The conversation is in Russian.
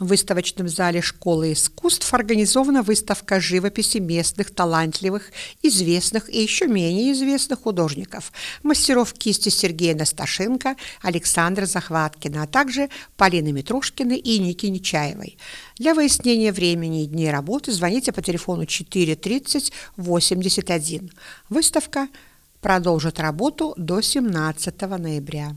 В выставочном зале Школы искусств организована выставка живописи местных талантливых, известных и еще менее известных художников, мастеров кисти Сергея Насташенко, Александра Захваткина, а также Полины Митрушкины и Ники Нечаевой. Для выяснения времени и дней работы звоните по телефону 430 81. Выставка продолжит работу до 17 ноября.